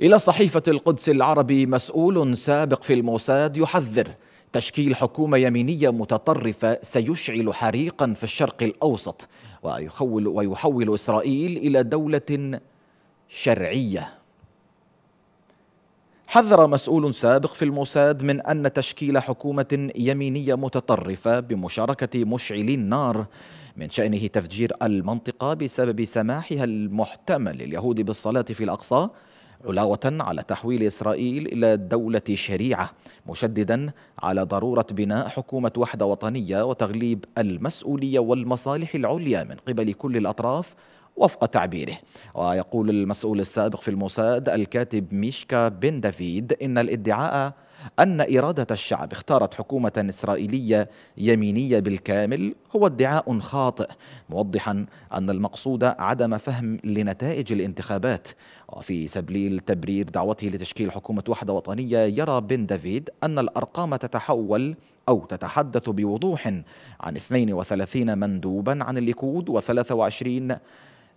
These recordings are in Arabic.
إلى صحيفة القدس العربي مسؤول سابق في الموساد يحذر تشكيل حكومة يمينية متطرفة سيشعل حريقا في الشرق الأوسط ويحول, ويحول إسرائيل إلى دولة شرعية حذر مسؤول سابق في الموساد من أن تشكيل حكومة يمينية متطرفة بمشاركة مشعلي النار من شأنه تفجير المنطقة بسبب سماحها المحتمل لليهود بالصلاة في الأقصى علاوة على تحويل إسرائيل إلى دولة شريعة مشددا على ضرورة بناء حكومة وحدة وطنية وتغليب المسؤولية والمصالح العليا من قبل كل الأطراف وفق تعبيره ويقول المسؤول السابق في الموساد الكاتب ميشكا بن دافيد إن الادعاء أن إرادة الشعب اختارت حكومة إسرائيلية يمينية بالكامل هو ادعاء خاطئ موضحا أن المقصود عدم فهم لنتائج الانتخابات وفي سبيل تبرير دعوته لتشكيل حكومة وحدة وطنية يرى بن دافيد أن الأرقام تتحول أو تتحدث بوضوح عن 32 مندوبا عن الليكود و23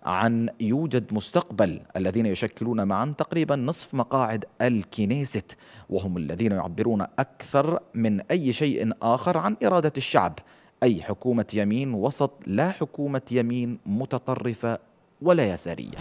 عن يوجد مستقبل الذين يشكلون معا تقريبا نصف مقاعد الكنيست وهم الذين يعبرون أكثر من أي شيء آخر عن إرادة الشعب أي حكومة يمين وسط لا حكومة يمين متطرفة ولا يسارية